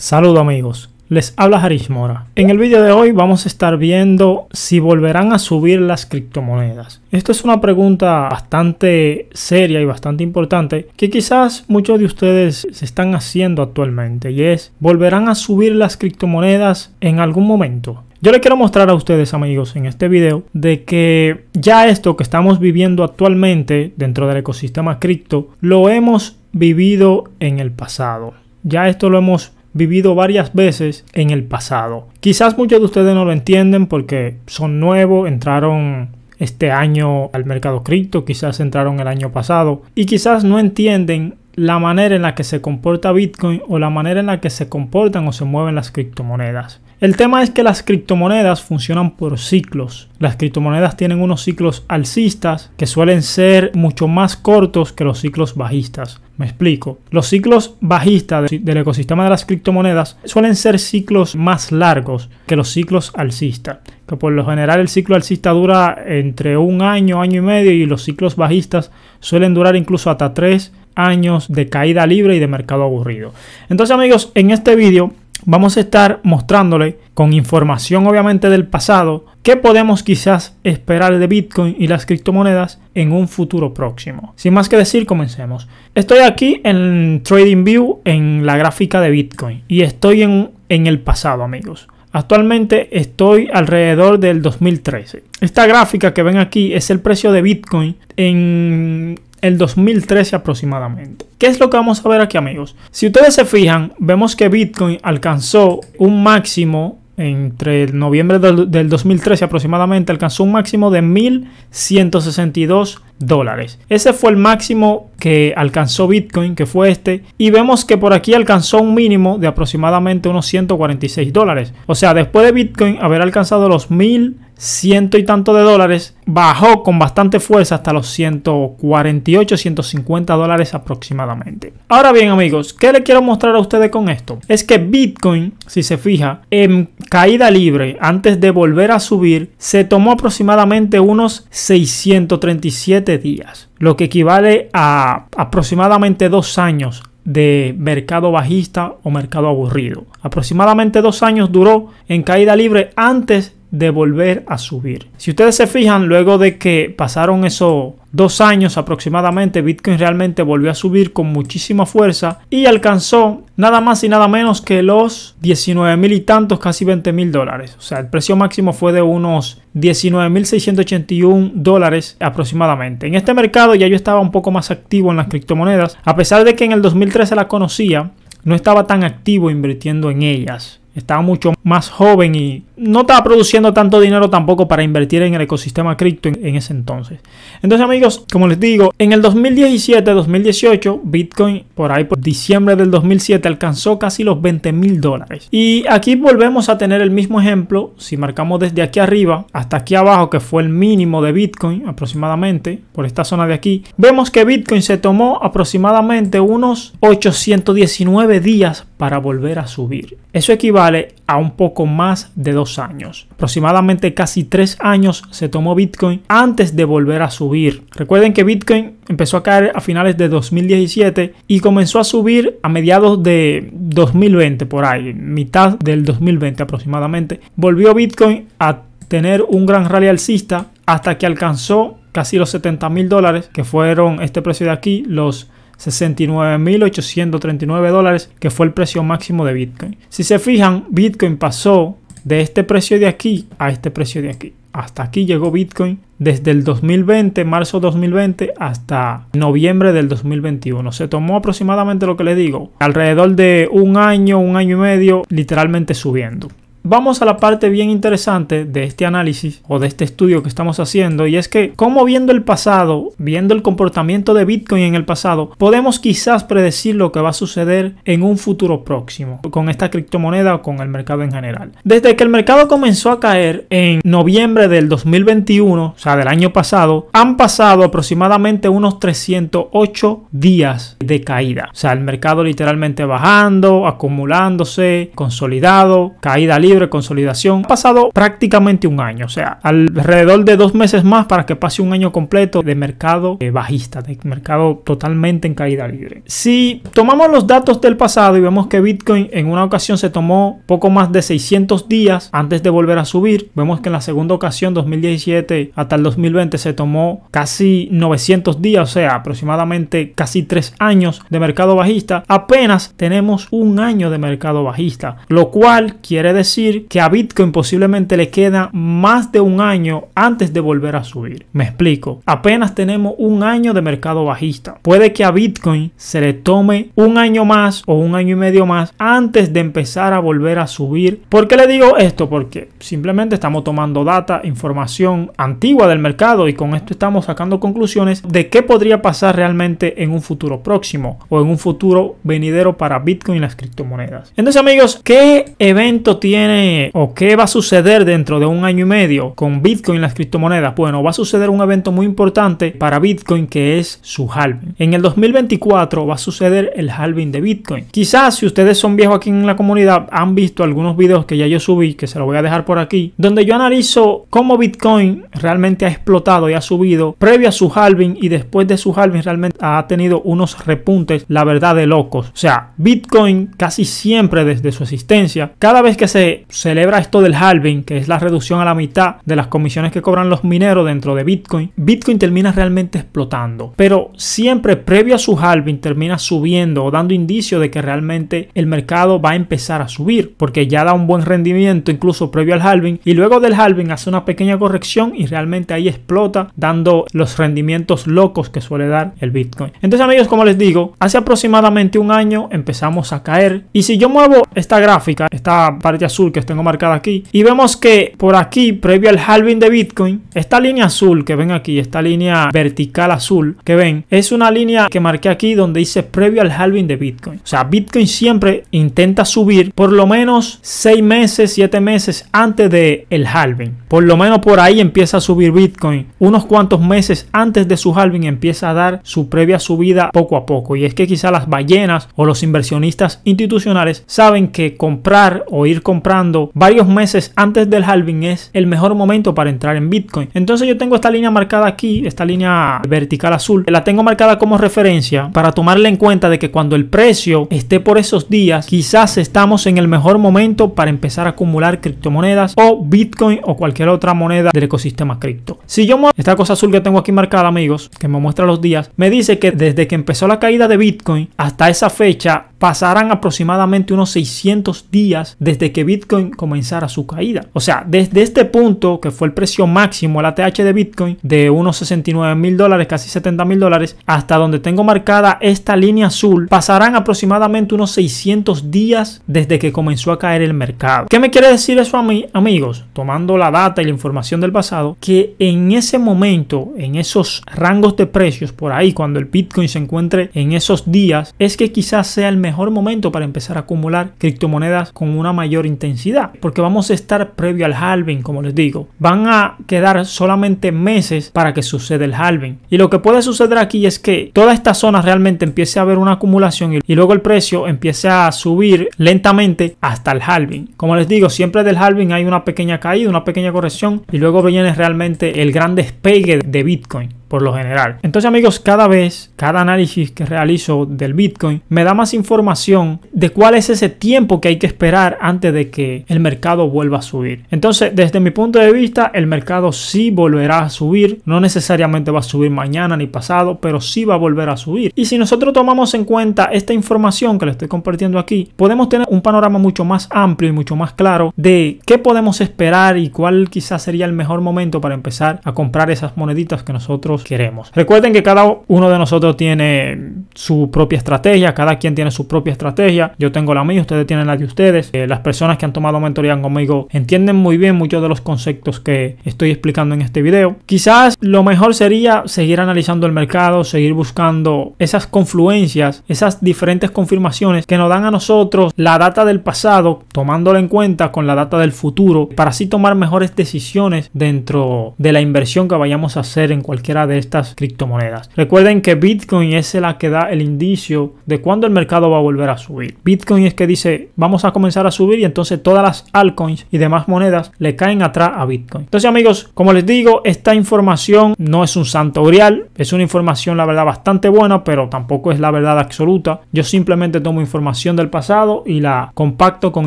Saludos amigos, les habla Harish Mora. En el video de hoy vamos a estar viendo si volverán a subir las criptomonedas. Esto es una pregunta bastante seria y bastante importante que quizás muchos de ustedes se están haciendo actualmente y es, ¿volverán a subir las criptomonedas en algún momento? Yo les quiero mostrar a ustedes amigos en este video de que ya esto que estamos viviendo actualmente dentro del ecosistema cripto lo hemos vivido en el pasado. Ya esto lo hemos vivido varias veces en el pasado. Quizás muchos de ustedes no lo entienden porque son nuevos, entraron este año al mercado cripto, quizás entraron el año pasado y quizás no entienden la manera en la que se comporta Bitcoin o la manera en la que se comportan o se mueven las criptomonedas. El tema es que las criptomonedas funcionan por ciclos. Las criptomonedas tienen unos ciclos alcistas que suelen ser mucho más cortos que los ciclos bajistas. Me explico. Los ciclos bajistas del ecosistema de las criptomonedas suelen ser ciclos más largos que los ciclos alcistas. Que por lo general el ciclo alcista dura entre un año, año y medio y los ciclos bajistas suelen durar incluso hasta tres años de caída libre y de mercado aburrido. Entonces amigos, en este vídeo vamos a estar mostrándole con información obviamente del pasado qué podemos quizás esperar de Bitcoin y las criptomonedas en un futuro próximo. Sin más que decir, comencemos. Estoy aquí en TradingView en la gráfica de Bitcoin y estoy en, en el pasado, amigos. Actualmente estoy alrededor del 2013. Esta gráfica que ven aquí es el precio de Bitcoin en el 2013 aproximadamente. ¿Qué es lo que vamos a ver aquí amigos? Si ustedes se fijan, vemos que Bitcoin alcanzó un máximo entre el noviembre del, 2013 aproximadamente, alcanzó un máximo de 1.162 dólares. Ese fue el máximo que alcanzó Bitcoin, que fue este. Y vemos que por aquí alcanzó un mínimo de aproximadamente unos 146 dólares. O sea, después de Bitcoin haber alcanzado los 1.000 ciento y tanto de dólares, bajó con bastante fuerza hasta los 148, 150 dólares aproximadamente. Ahora bien amigos, ¿qué le quiero mostrar a ustedes con esto? Es que Bitcoin, si se fija, en caída libre, antes de volver a subir, se tomó aproximadamente unos 637 días, lo que equivale a aproximadamente dos años de mercado bajista o mercado aburrido. Aproximadamente dos años duró en caída libre antes de volver a subir. Si ustedes se fijan, luego de que pasaron esos dos años aproximadamente, Bitcoin realmente volvió a subir con muchísima fuerza y alcanzó nada más y nada menos que los 19 mil y tantos, casi 20 mil dólares. O sea, el precio máximo fue de unos 19 mil 681 dólares aproximadamente. En este mercado ya yo estaba un poco más activo en las criptomonedas, a pesar de que en el 2013 la conocía, no estaba tan activo invirtiendo en ellas estaba mucho más joven y no estaba produciendo tanto dinero tampoco para invertir en el ecosistema cripto en, ese entonces. Entonces amigos, como les digo, en el 2017-2018 Bitcoin por ahí por diciembre del 2007 alcanzó casi los 20 mil dólares. Y aquí volvemos a tener el mismo ejemplo, si marcamos desde aquí arriba hasta aquí abajo que fue el mínimo de Bitcoin aproximadamente por esta zona de aquí, vemos que Bitcoin se tomó aproximadamente unos 819 días para volver a subir. Eso equivale vale a un poco más de dos años. Aproximadamente casi tres años se tomó Bitcoin antes de volver a subir. Recuerden que Bitcoin empezó a caer a finales de 2017 y comenzó a subir a mediados de 2020, por ahí, mitad del 2020 aproximadamente. Volvió Bitcoin a tener un gran rally alcista hasta que alcanzó casi los 70 mil dólares, que fueron este precio de aquí, los 69.839 dólares, que fue el precio máximo de Bitcoin. Si se fijan, Bitcoin pasó de este precio de aquí a este precio de aquí. Hasta aquí llegó Bitcoin desde el 2020, marzo 2020 hasta noviembre del 2021. Se tomó aproximadamente lo que les digo, alrededor de un año, un año y medio, literalmente subiendo. Vamos a la parte bien interesante de este análisis o de este estudio que estamos haciendo y es que como viendo el pasado, viendo el comportamiento de Bitcoin en el pasado, podemos quizás predecir lo que va a suceder en un futuro próximo con esta criptomoneda o con el mercado en general. Desde que el mercado comenzó a caer en noviembre del 2021, o sea del año pasado, han pasado aproximadamente unos 308 días de caída. O sea, el mercado literalmente bajando, acumulándose, consolidado, caída libre libre, consolidación. Ha pasado prácticamente un año, o sea, alrededor de dos meses más para que pase un año completo de mercado eh, bajista, de mercado totalmente en caída libre. Si tomamos los datos del pasado y vemos que Bitcoin en una ocasión se tomó poco más de 600 días antes de volver a subir, vemos que en la segunda ocasión, 2017 hasta el 2020, se tomó casi 900 días, o sea, aproximadamente casi tres años de mercado bajista. Apenas tenemos un año de mercado bajista, lo cual quiere decir que a Bitcoin posiblemente le queda más de un año antes de volver a subir. Me explico, apenas tenemos un año de mercado bajista. Puede que a Bitcoin se le tome un año más o un año y medio más antes de empezar a volver a subir. ¿Por qué le digo esto? Porque simplemente estamos tomando data, información antigua del mercado y con esto estamos sacando conclusiones de qué podría pasar realmente en un futuro próximo o en un futuro venidero para Bitcoin y las criptomonedas. Entonces amigos, ¿qué evento tiene? o qué va a suceder dentro de un año y medio con Bitcoin las criptomonedas? Bueno, va a suceder un evento muy importante para Bitcoin que es su halving. En el 2024 va a suceder el halving de Bitcoin. Quizás si ustedes son viejos aquí en la comunidad han visto algunos videos que ya yo subí, que se los voy a dejar por aquí, donde yo analizo cómo Bitcoin realmente ha explotado y ha subido previo a su halving y después de su halving realmente ha tenido unos repuntes, la verdad, de locos. O sea, Bitcoin casi siempre desde su existencia, cada vez que se celebra esto del halving, que es la reducción a la mitad de las comisiones que cobran los mineros dentro de Bitcoin, Bitcoin termina realmente explotando. Pero siempre previo a su halving termina subiendo o dando indicio de que realmente el mercado va a empezar a subir, porque ya da un buen rendimiento incluso previo al halving y luego del halving hace una pequeña corrección y realmente ahí explota dando los rendimientos locos que suele dar el Bitcoin. Entonces amigos, como les digo, hace aproximadamente un año empezamos a caer y si yo muevo esta gráfica, esta parte azul, que tengo marcada aquí. Y vemos que por aquí, previo al halving de Bitcoin, esta línea azul que ven aquí, esta línea vertical azul que ven, es una línea que marqué aquí donde dice previo al halving de Bitcoin. O sea, Bitcoin siempre intenta subir por lo menos 6 meses, 7 meses antes de el halving. Por lo menos por ahí empieza a subir Bitcoin. Unos cuantos meses antes de su halving empieza a dar su previa subida poco a poco. Y es que quizá las ballenas o los inversionistas institucionales saben que comprar o ir comprando varios meses antes del halving es el mejor momento para entrar en Bitcoin. Entonces yo tengo esta línea marcada aquí, esta línea vertical azul, la tengo marcada como referencia para tomarle en cuenta de que cuando el precio esté por esos días, quizás estamos en el mejor momento para empezar a acumular criptomonedas o Bitcoin o cualquier otra moneda del ecosistema cripto. Si yo esta cosa azul que tengo aquí marcada, amigos, que me muestra los días, me dice que desde que empezó la caída de Bitcoin hasta esa fecha pasarán aproximadamente unos 600 días desde que Bitcoin comenzara su caída. O sea, desde este punto, que fue el precio máximo, la TH de Bitcoin, de unos 69 mil dólares, casi 70 mil dólares, hasta donde tengo marcada esta línea azul, pasarán aproximadamente unos 600 días desde que comenzó a caer el mercado. ¿Qué me quiere decir eso a mí, amigos? Tomando la data y la información del pasado, que en ese momento, en esos rangos de precios por ahí, cuando el Bitcoin se encuentre en esos días, es que quizás sea el mejor momento para empezar a acumular criptomonedas con una mayor intensidad, porque vamos a estar previo al halving, como les digo. Van a quedar solamente meses para que suceda el halving. Y lo que puede suceder aquí es que toda esta zona realmente empiece a haber una acumulación y, y luego el precio empiece a subir lentamente hasta el halving. Como les digo, siempre del halving hay una pequeña caída, una pequeña corrección y luego viene realmente el gran despegue de Bitcoin por lo general. Entonces amigos, cada vez, cada análisis que realizo del Bitcoin me da más información de cuál es ese tiempo que hay que esperar antes de que el mercado vuelva a subir. Entonces, desde mi punto de vista, el mercado sí volverá a subir, no necesariamente va a subir mañana ni pasado, pero sí va a volver a subir. Y si nosotros tomamos en cuenta esta información que le estoy compartiendo aquí, podemos tener un panorama mucho más amplio y mucho más claro de qué podemos esperar y cuál quizás sería el mejor momento para empezar a comprar esas moneditas que nosotros queremos. Recuerden que cada uno de nosotros tiene su propia estrategia, cada quien tiene su propia estrategia. Yo tengo la mía, ustedes tienen la de ustedes. Eh, las personas que han tomado mentoría conmigo entienden muy bien muchos de los conceptos que estoy explicando en este video. Quizás lo mejor sería seguir analizando el mercado, seguir buscando esas confluencias, esas diferentes confirmaciones que nos dan a nosotros la data del pasado, tomándola en cuenta con la data del futuro, para así tomar mejores decisiones dentro de la inversión que vayamos a hacer en cualquiera de de estas criptomonedas. Recuerden que Bitcoin es la que da el indicio de cuándo el mercado va a volver a subir. Bitcoin es que dice vamos a comenzar a subir y entonces todas las altcoins y demás monedas le caen atrás a Bitcoin. Entonces amigos, como les digo, esta información no es un santo grial, es una información la verdad bastante buena, pero tampoco es la verdad absoluta. Yo simplemente tomo información del pasado y la compacto con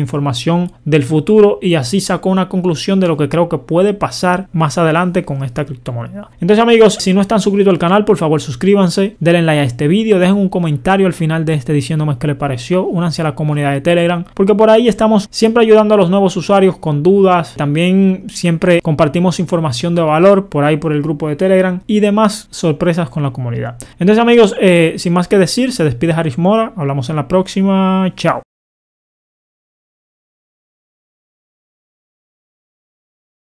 información del futuro y así saco una conclusión de lo que creo que puede pasar más adelante con esta criptomoneda. Entonces amigos, si si no están suscritos al canal, por favor suscríbanse, denle like a este vídeo, dejen un comentario al final de este diciéndome qué les pareció, únanse a la comunidad de Telegram, porque por ahí estamos siempre ayudando a los nuevos usuarios con dudas, también siempre compartimos información de valor por ahí por el grupo de Telegram y demás sorpresas con la comunidad. Entonces amigos, eh, sin más que decir, se despide Haris Mora, hablamos en la próxima, chao.